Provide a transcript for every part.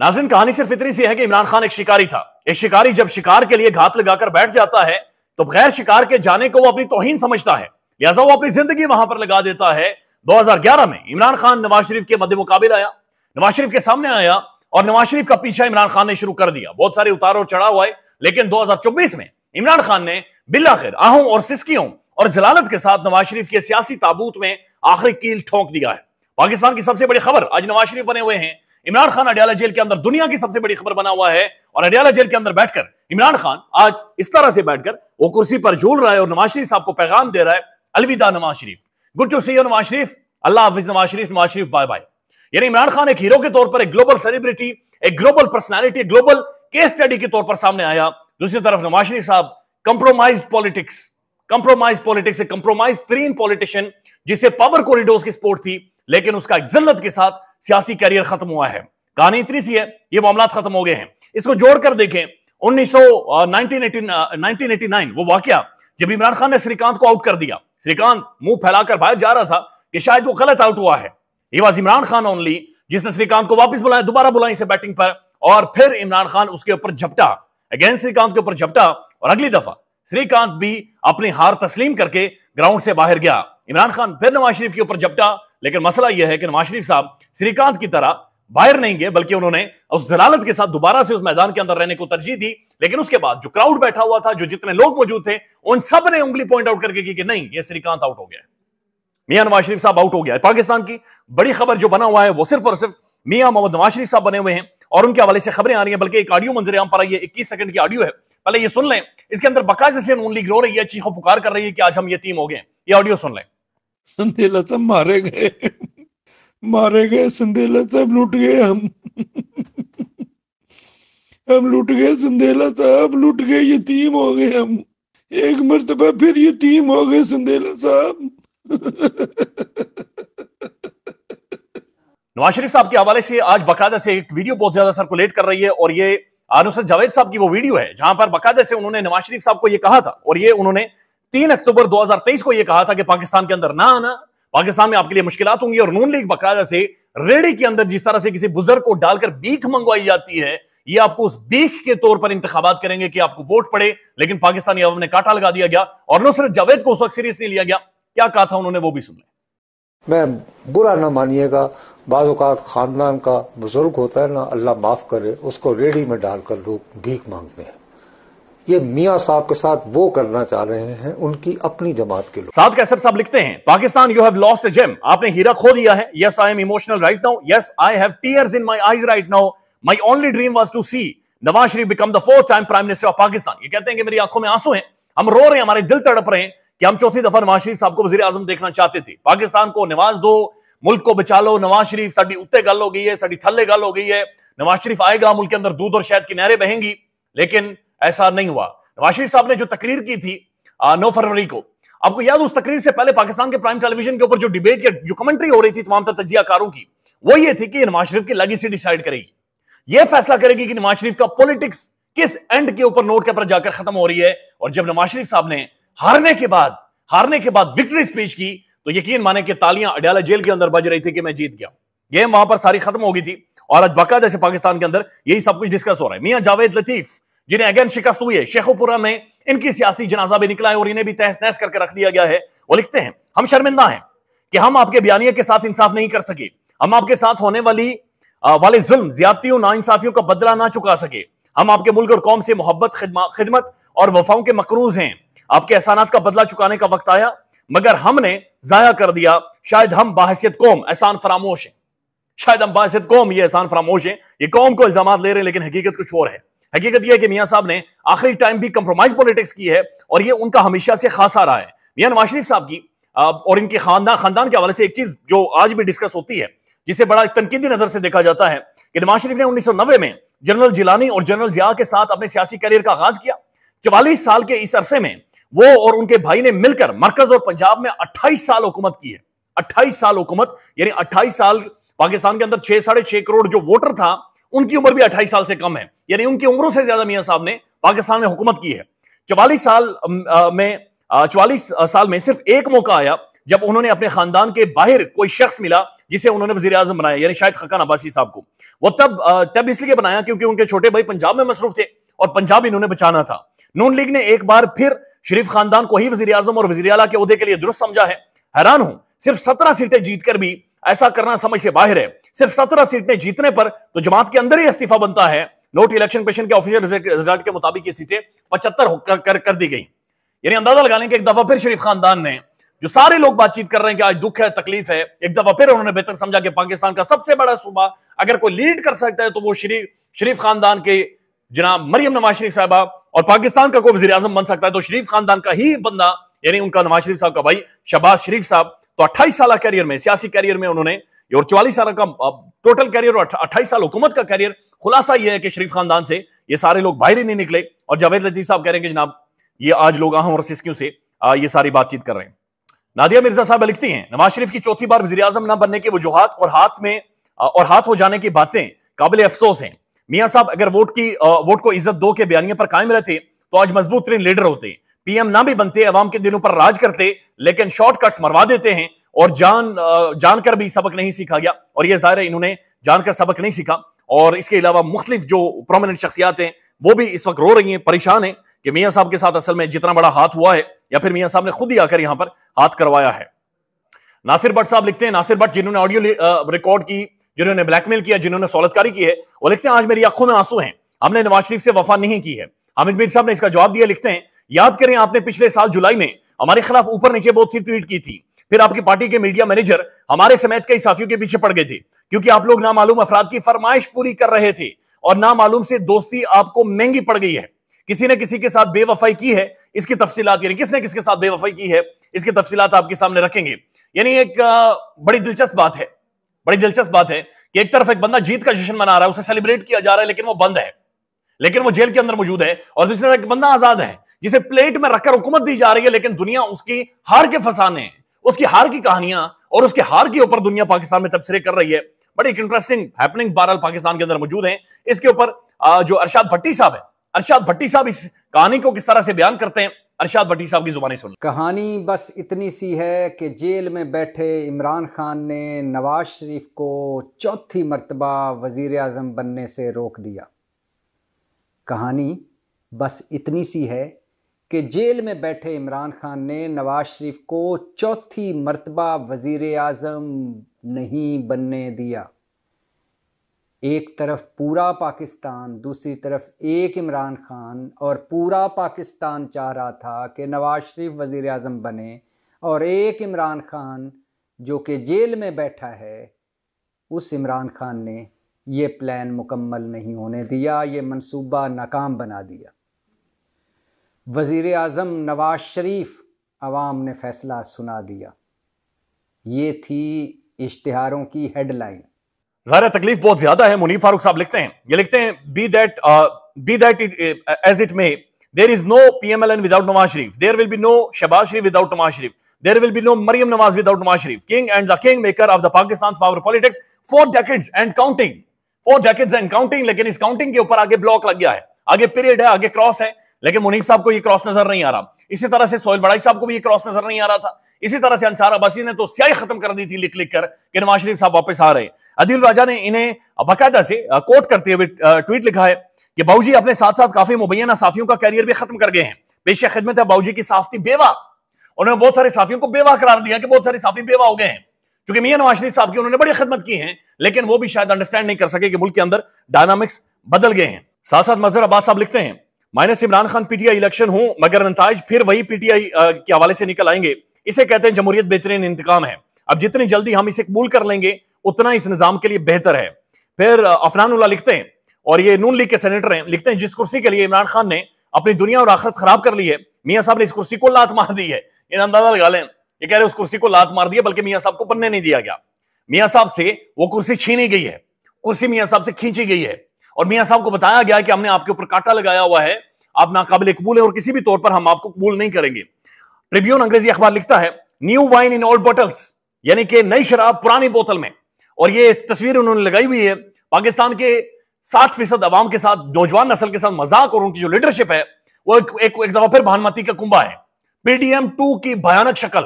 नाजिन कहानी सिर्फ इतनी सी है कि इमरान खान एक शिकारी था एक शिकारी जब शिकार के लिए घात लगाकर बैठ जाता है तो बगैर शिकार के जाने को वो अपनी तोहिन समझता है लिहाजा वो अपनी जिंदगी वहां पर लगा देता है 2011 में इमरान खान नवाज शरीफ के मध्य मुकाबले आया नवाज शरीफ के सामने आया और नवाज शरीफ का पीछा इमरान खान ने शुरू कर दिया बहुत सारे उतार और चढ़ाव आए लेकिन चौबीस में इमरान खान ने बिल आखिर आहों और सिस्कियों और जलालत के साथ नवाज शरीफ के सियासी ताबूत में आखिरी कील ठोंक दिया है पाकिस्तान की सबसे बड़ी खबर आज नवाज शरीफ बने हुए हैं इमरान खान अडियाला जेल के अंदर दुनिया की सबसे बड़ी खबर बना हुआ है और अडियाला जेल के अंदर बैठकर इमरान खान आज इस तरह से बैठकर वो कुर्सी पर झूल रहा है और नवाज शरीफ साहब को पैगाम दे रहा है अलविदा Nawaz Sharif good to see Nawaz Sharif अल्लाह हाफिज नवाज शरीफ नवाज शरीफ बाय बाय यानी इमरान खान एक हीरो के तौर पर एक ग्लोबल सेलिब्रिटी एक ग्लोबल पर्सनैलिटी एक ग्लोबल केस स्टडी के तौर पर सामने आया दूसरी तरफ नवाज शरीफ साहब कंप्रोमाइज पॉलिटिक्स कंप्रोमाइज पॉलिटिक्स एक कंप्रोमाइज तरीन पॉलिटिशियन जिसे पावर कॉरिडोर की स्पोर्ट थी लेकिन उसका एक जिल्लत के साथ सियासी करियर खत्म हुआ है कहानी इतनी सी है ये मामला खत्म हो गए हैं इसको जोड़कर देखें उन्नीस सौ वो वाक्य जब इमरान खान ने श्रीकांत को आउट कर दिया श्रीकांत मुंह फैलाकर बाहर जा रहा था कि शायद वो गलत आउट हुआ है ये वाज इमरान खान ओनली जिसने श्रीकांत को वापस बुलाया दोबारा बुलाई से बैटिंग पर और फिर इमरान खान उसके ऊपर झपटा अगेन श्रीकांत के ऊपर झपटा और अगली दफा श्रीकांत भी अपनी हार तस्लीम करके ग्राउंड से बाहर गया इमरान खान फिर नवाज शरीफ के ऊपर झपटा लेकिन मसला यह है कि नवाज शरीफ साहब श्रीकांत की तरह बाहर नहीं गए बल्कि उन्होंने उस जलालत के साथ दोबारा से उस मैदान के अंदर रहने को तरजीह दी लेकिन उसके बाद जो क्राउड बैठा हुआ था जो जितने लोग मौजूद थे उन सब ने उंगली पॉइंट आउट करके की कि नहीं ये श्रीकांत आउट हो गया मियां नवाज शरीफ साहब आउट हो गया है पाकिस्तान की बड़ी खबर जो बना हुआ है वो सिर्फ और सिर्फ मियां मोहम्मद नवाज शरीफ साहब बने हुए हैं और उनके हवाले से खबरें आ रही है बल्कि एक ऑडियो मंजर आम पर आई है इक्कीस सेकंड की ऑडियो है पहले ये सुन लें इसके अंदर बकाजे से नून लीग रो रही है चीखों पुकार कर रही है कि आज हम ये टीम हो गए ये ऑडियो सुन लें संधेला सब मारे गए मारे गए संधेला साहब लूट गए हम हम लूट गए संधेला साहब लूट गए यतीम हो गए हम एक मरतबा फिर यतीम हो गए संधेला साहब नवाज शरीफ साहब के हवाले से आज बकायदा से एक वीडियो बहुत ज्यादा सर्कुलेट कर रही है और ये अनुसर जावेद साहब की वो वीडियो है जहां पर बकायदा से उन्होंने नवाज शरीफ साहब को ये कहा था और ये उन्होंने तीन अक्टूबर 2023 को यह कहा था कि पाकिस्तान के अंदर ना आना पाकिस्तान में आपके लिए मुश्किल होंगी और नून लीग बकायदा से रेडी के अंदर जिस तरह से किसी बुजुर्ग को डालकर बीख मंगवाई जाती है ये आपको उस बीख के तौर पर इंतबात करेंगे कि आपको वोट पड़े लेकिन पाकिस्तानी अवम ने काटा लगा दिया गया और न सिर्फ जावेद को उस वक्त सीरियस नहीं लिया गया क्या कहा था उन्होंने वो भी सुन लें मैं बुरा ना मानिएगा बाद खानदान का बुजुर्ग होता है ना अल्लाह माफ करे उसको रेडी में डालकर लोग भीख मांगते हैं ये मियाँ साहब के साथ वो करना चाह रहे हैं उनकी अपनी जमात के लोग साथ कैसर साहब लिखते हैं Pakistan you have lost gem आपने हीरा खो दिया है yes I am emotional right now yes I have tears in my eyes right now my only dream was to see Nawaz Sharif become the fourth time prime minister of Pakistan ये कहते हैं कि मेरी आंखों में आंसू है हम रो रहे हैं हमारे दिल तड़प रहे हैं कि हम चौथी दफा नवाज शरीफ साहब को वजी आजम देखना चाहते थे पाकिस्तान को नवाज दो मुल्क को बचा लो नवाज शरीफ साड़ी उत्ते गल हो गई है साड़ी थल्ले गल हो गई है नवाज शरीफ आएगा मुल्क के अंदर दूध और शहद की नहरें बहेंगी लेकिन ऐसा नहीं हुआ नवाज शरीफ साहब ने जो तकरीर की थी नौ फरवरी को आपको याद उस तकरीर से पहले पाकिस्तान के प्राइम टेलीविजन के ऊपर जो डिबेट या जो कमेंट्री हो रही थी तमाम तजियाकारों की वो ये थी कि नवाज शरीफ की लगी डिसाइड करेगी ये फैसला करेगी कि नवाज शरीफ का पॉलिटिक्स किस एंड के ऊपर नोट के ऊपर जाकर खत्म हो रही है और जब नवाज शरीफ साहब ने हारने के बाद हारने के बाद विक्ट्री स्पीच की तो यकीन माने कि तालियां अडयाला जेल के अंदर बज रही थी कि मैं जीत गया गेम वहां पर सारी खत्म हो गई थी और आज बाकायदा जैसे पाकिस्तान के अंदर यही सब कुछ डिस्कस हो रहा है मियां जावेद लतीफ जिन्हें अगेन शिकस्त हुई है शेखोपुरा में इनकी सियासी जनाजा भी निकला है और इन्हें भी तहस नहस करके रख दिया गया है वो लिखते हैं हम शर्मिंदा हैं कि हम आपके बयानिया के साथ इंसाफ नहीं कर सके हम आपके साथ होने वाली वाले जुल्म ज्यादतियों इंसाफियों का बदला ना चुका सके हम आपके मुल्क और कौम से मोहब्बत खिदमत और वफाओं के मकरूज हैं आपके एहसानात का बदला चुकाने का वक्त आया मगर हमने जाया कर दिया शायद हम बाहसियत कौम एहसान फरामोश हैं शायद हम बाहसियत कौम ये एहसान फरामोश हैं ये कौम को इल्जाम ले रहे हैं लेकिन हकीकत कुछ और है हकीकत यह कि मियाँ साहब ने आखिरी टाइम भी कंप्रोमाइज पॉलिटिक्स की है और ये उनका हमेशा से खास आ रहा है मियाँ नवाज शरीफ साहब की और इनके खानदान खानदान के हवाले से एक चीज जो आज भी डिस्कस होती है जिसे बड़ा तनकीदी नजर से देखा जाता है कि नवाज शरीफ ने उन्नीस सौ नब्बे में जनरल जिलानी और जनरल जिया के साथ अपने सियासी करियर का आगाज किया चवालीस साल के इस अरसे में वो और उनके भाई ने मिलकर मरकज और पंजाब में अट्ठाईस साल हुकूमत की है अट्ठाईस साल हुकूमत यानी अट्ठाईस साल पाकिस्तान के अंदर छह साढ़े छह करोड़ जो वोटर था उनकी उम्र भी अट्ठाईस साल से कम है यानी उनकी उम्रों से ज्यादा मियाँ साहब ने पाकिस्तान में हुकूमत की है चवालीस साल में चवालीस साल में सिर्फ एक मौका आया जब उन्होंने अपने खानदान के बाहर कोई शख्स मिला जिसे उन्होंने वजी अजम बनाया यानी शायद खकान अब्बासी साहब को वो तब तब इसलिए बनाया क्योंकि उनके छोटे भाई पंजाब में मसरूफ थे और पंजाब इन्होंने बचाना था नून लीग ने एक बार फिर शरीफ खानदान को ही वजी अजम और वजी अला के अहदे के लिए दुरुस्त समझा है हैरान हूं सिर्फ सत्रह सीटें जीतकर भी ऐसा करना समझ से बाहर है सिर्फ सत्रह सीटें जीतने पर तो जमात के अंदर ही इस्तीफा बनता है नोट इलेक्शन कमीशन के ऑफिशियल रिजल्ट के मुताबिक ये सीटें पचहत्तर कर, कर, कर दी गई यानी अंदाजा लगाने के एक दफा फिर शरीफ खानदान ने जो सारे लोग बातचीत कर रहे हैं कि आज दुख है तकलीफ है एक दफा फिर उन्होंने बेहतर समझा कि पाकिस्तान का सबसे बड़ा सूबा अगर कोई लीड कर सकता है तो वो शरीफ शरीफ खानदान के जनाब मरियम नवाज शरीफ साहबा और पाकिस्तान का कोई वजी बन सकता है तो शरीफ खानदान का ही बंदा यानी उनका नवाज शरीफ साहब का भाई शहबाज शरीफ साहब तो अट्ठाईस साल कैरियर में सियासी कैरियर में उन्होंने और चौवालीस साल का टोटल कैरियर और अट्ठाईस साल हुकूमत का कैरियर खुलासा यह है कि शरीफ खानदान से ये सारे लोग बाहर ही नहीं निकले और जावेद लतीफ साहब कह रहे हैं कि जनाब ये आज लोग अहम और सिस्कियों से ये सारी बातचीत कर रहे हैं नादिया मिर्जा साहब लिखती हैं नवाज शरीफ की चौथी बार वजी अजम न बनने के वजूहत और हाथ में और हाथ हो जाने की बातें काबिल अफसोस हैं मियाँ साहब अगर वोट की वोट को इज्जत दो के बयानियों पर कायम रहते तो आज मजबूत तरीन लीडर होते हैं पीएम ना भी बनते अवाम के दिलों पर राज करते लेकिन शॉर्टकट्स मरवा देते हैं और जान जानकर भी सबक नहीं सीखा गया और यह ज़ाहिर है इन्होंने जानकर सबक नहीं सीखा और इसके अलावा मुख्तलिफ जो प्रोमिनेंट शख्सियात हैं वो भी इस वक्त रो रही हैं परेशान हैं कि मियाँ साहब के साथ असल में जितना बड़ा हाथ हुआ है या फिर मियाँ साहब ने खुद ही आकर यहाँ पर हाथ करवाया है नासिर भट्ट साहब लिखते हैं नासिर भट्ट जिन्होंने ऑडियो रिकॉर्ड की जिन्होंने ब्लैकमेल किया जिन्होंने सौलतकारी की है वो लिखते हैं आज मेरी आंखों में आंसू हैं हमने नवाज शरीफ से वफा नहीं की है हमिद मीर साहब ने इसका जवाब दिया लिखते हैं याद करें आपने पिछले साल जुलाई में हमारे खिलाफ ऊपर नीचे बहुत सी ट्वीट की थी फिर आपकी पार्टी के मीडिया मैनेजर हमारे समेत कई साथियों के पीछे पड़ गए थे क्योंकि आप लोग नामालूम अफराद की फरमाइश पूरी कर रहे थे और नामालूम से दोस्ती आपको महंगी पड़ गई है किसी ने किसी के साथ बेवफाई की है इसकी तफसी किसने किसके साथ बेवफाई की है इसकी तफसीत आपके सामने रखेंगे यानी एक बड़ी दिलचस्प बात है बड़ी दिलचस्प बात है कि एक तरफ एक बंदा जीत का जश्न मना रहा है उसे सेलिब्रेट किया जा रहा है लेकिन वो बंद है लेकिन वो जेल के अंदर मौजूद है और दूसरी तरफ एक बंदा आजाद है जिसे प्लेट में रखकर हुकूमत दी जा रही है लेकिन दुनिया उसकी हार के फसाने उसकी हार की कहानियां और उसके हार के ऊपर दुनिया पाकिस्तान में तबसरे कर रही है बड़ी एक इंटरेस्टिंग हैपनिंग बहरहाल पाकिस्तान के अंदर मौजूद है इसके ऊपर जो अरशाद भट्टी साहब है अरशाद भट्टी साहब इस कहानी को किस तरह से बयान करते हैं अरशाद भट्टी साहब की जुबानी सुन कहानी बस इतनी सी है कि जेल में बैठे इमरान खान ने नवाज शरीफ को चौथी मरतबा वजीर अजम बनने से रोक दिया कहानी बस इतनी सी है कि जेल में बैठे इमरान खान ने नवाज शरीफ को चौथी मरतबा वजीर अजम नहीं बनने दिया एक तरफ पूरा पाकिस्तान दूसरी तरफ एक इमरान खान और पूरा पाकिस्तान चाह रहा था कि नवाज शरीफ वजीर अजम बने और एक इमरान खान जो कि जेल में बैठा है उस इमरान खान ने यह प्लान मुकम्मल नहीं होने दिया ये मंसूबा नाकाम बना दिया वज़ी अज़म नवाज शरीफ आवाम ने फ़ैसला सुना दिया ये थी इश्तहारों की हेडलाइन जरा तकलीफ बहुत ज़्यादा है मुनीफ फारूक साहब लिखते हैं ये लिखते हैं be that be that as it may there is no P M L N without Nawaz Sharif there will be no Shahbaz Sharif without Nawaz Sharif there will be no Maryam Nawaz without Nawaz Sharif king and the king maker of the Pakistan power politics four decades and counting four decades and counting लेकिन इस counting के ऊपर आगे block लग गया है आगे period है आगे क्रॉस है लेकिन मुनीब साहब को ये क्रॉस नजर नहीं आ रहा इसी तरह से सोहेल बड़ाई साहब को भी ये क्रॉस नजर नहीं आ रहा था इसी तरह से अंसार अबासी ने तो स्याही खत्म कर दी थी लिख लिख कर कि नवाज शरीफ साहब वापस आ रहे हैं अदिल राजा ने इन्हें बाकायदा से कोट करते हुए ट्वीट लिखा है कि बाऊजी अपने साथ साथ काफी मुबैना साफियों का कैरियर भी खत्म कर गए हैं पेशे खिदमत है जी की साफ बेवा उन्होंने बहुत सारे साफियों को बेवा करार दिया कि बहुत सारे साफी बेवा हो गए हैं क्योंकि मियाँ नवाज शरीफ साहब की उन्होंने बड़ी खदमत की है लेकिन वो भी शायद अंडरस्टैंड नहीं कर सके कि मुल्क के अंदर डायनामिक्स बदल गए हैं साथ साथ मजहर अब्बास साहब लिखते हैं minus Imran Khan PTI election हो मगर नतज फिर वही पीटीआई के हवाले से निकल आएंगे इसे कहते हैं जमहूरियत बेहतरीन इंतकाम है अब जितनी जल्दी हम इसे कबूल कर लेंगे उतना इस निजाम के लिए बेहतर है फिर अफनानुल्ला लिखते हैं और ये नून लीग के सेनेटर हैं लिखते हैं जिस कुर्सी के लिए इमरान खान ने अपनी दुनिया और आखिरत खराब कर ली है मियाँ साहब ने इस कुर्सी को लात मार दी है ये अंदाजा लगा लें ये कह रहे उस कुर्सी को लात मार दी है बल्कि मियाँ साहब को बनने नहीं दिया गया मियाँ साहब से वो कुर्सी छीनी गई है कुर्सी मियाँ साहब से खींची गई है और मियाँ साहब को बताया गया कि हमने आपके ऊपर काटा लगाया हुआ है आप नाकाबिल कबूल है और किसी भी तौर पर हम आपको कबूल नहीं करेंगे ट्रिब्यून अंग्रेजी अखबार लिखता है new wine in old bottles यानी कि नई शराब पुरानी बोतल में और ये तस्वीर उन्होंने लगाई हुई है पाकिस्तान के साठ फीसद अवाम के साथ नौजवान नस्ल के साथ मजाक और उनकी जो लीडरशिप है वो एक, एक, एक दफा फिर भानुमती का कुंभा है पीडीएम टू की भयानक शक्ल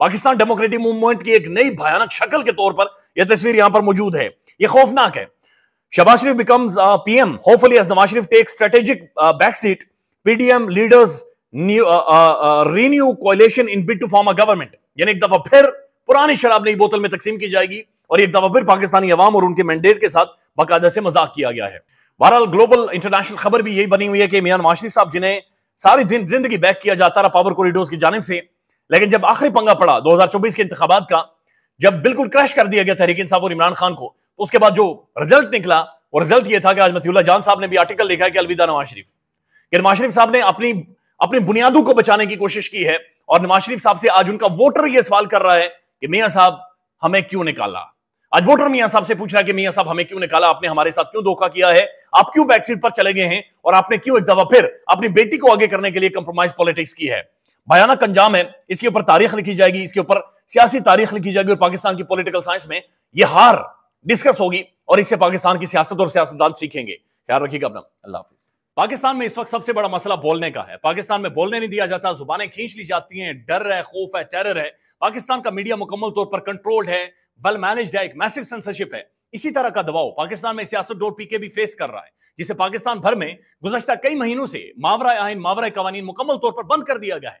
पाकिस्तान डेमोक्रेटिक मूवमेंट की एक नई भयानक शक्ल के तौर पर यह तस्वीर यहां पर मौजूद है यह खौफनाक है Shahbaz Sharif becomes uh, PM, hopefully, as Nawaz Sharif takes strategic uh, backseat, PDM leaders new, uh, uh, uh, renew coalition in bid to form a government. यानी एक दफा फिर पुरानी शराब नई बोतल में तकसीम की जाएगी और एक दफा फिर पाकिस्तानी अवाम और उनके मैंडेट के साथ बाकायदा से मजाक किया गया है बहरहाल ग्लोबल इंटरनेशनल खबर भी यही बनी हुई है कि नवाज शरीफ साहब जिन्हें सारी दिन जिंदगी बैक किया जाता रहा पावर कॉरिडोर की जानब से लेकिन जब आखिरी पंगा पड़ा चौबीस के इंतबात का जब बिल्कुल क्रैश कर दिया गया तहरीक इंसाफ और इमरान खान को उसके बाद जो रिजल्ट निकला वो रिजल्ट ये था कि आज मतियुल्ला जान साहब ने भी आर्टिकल लिखा है कि अलविदा नवाज शरीफ कि नवाज शरीफ साहब ने अपनी अपनी बुनियादों को बचाने की कोशिश की है और नवाज शरीफ साहब से आज उनका वोटर यह सवाल कर रहा है कि मियाँ साहब हमें क्यों निकाला आज वोटर मियाँ साहब से पूछ रहा है कि मियाँ साहब हमें क्यों निकाला आपने हमारे साथ क्यों धोखा किया है आप क्यों बैकसीट पर चले गए हैं और आपने क्यों एक दफा फिर अपनी बेटी को आगे करने के लिए कंप्रोमाइज पॉलिटिक्स की है भयानक अंजाम है इसके ऊपर तारीख लिखी जाएगी इसके ऊपर सियासी तारीख लिखी जाएगी और पाकिस्तान की पॉलिटिकल साइंस में यह हार डिस्कस होगी और इससे पाकिस्तान की सियासत और सियासतदान सीखेंगे ख्याल रखिएगा अपना अल्लाह हाफिज पाकिस्तान में इस वक्त सबसे बड़ा मसला बोलने का है पाकिस्तान में बोलने नहीं दिया जाता जुबानें खींच ली जाती हैं डर है खौफ है टेरर है पाकिस्तान का मीडिया मुकम्मल तौर पर कंट्रोल्ड है वेल मैनेज्ड है एक मैसिव सेंसरशिप है इसी तरह का दबाव पाकिस्तान में सियासत डोर पीके भी फेस कर रहा है जिसे पाकिस्तान भर में गुजशत कई महीनों से मावरा आइन मावरा कवानीन मुकम्मल तौर पर बंद कर दिया गया है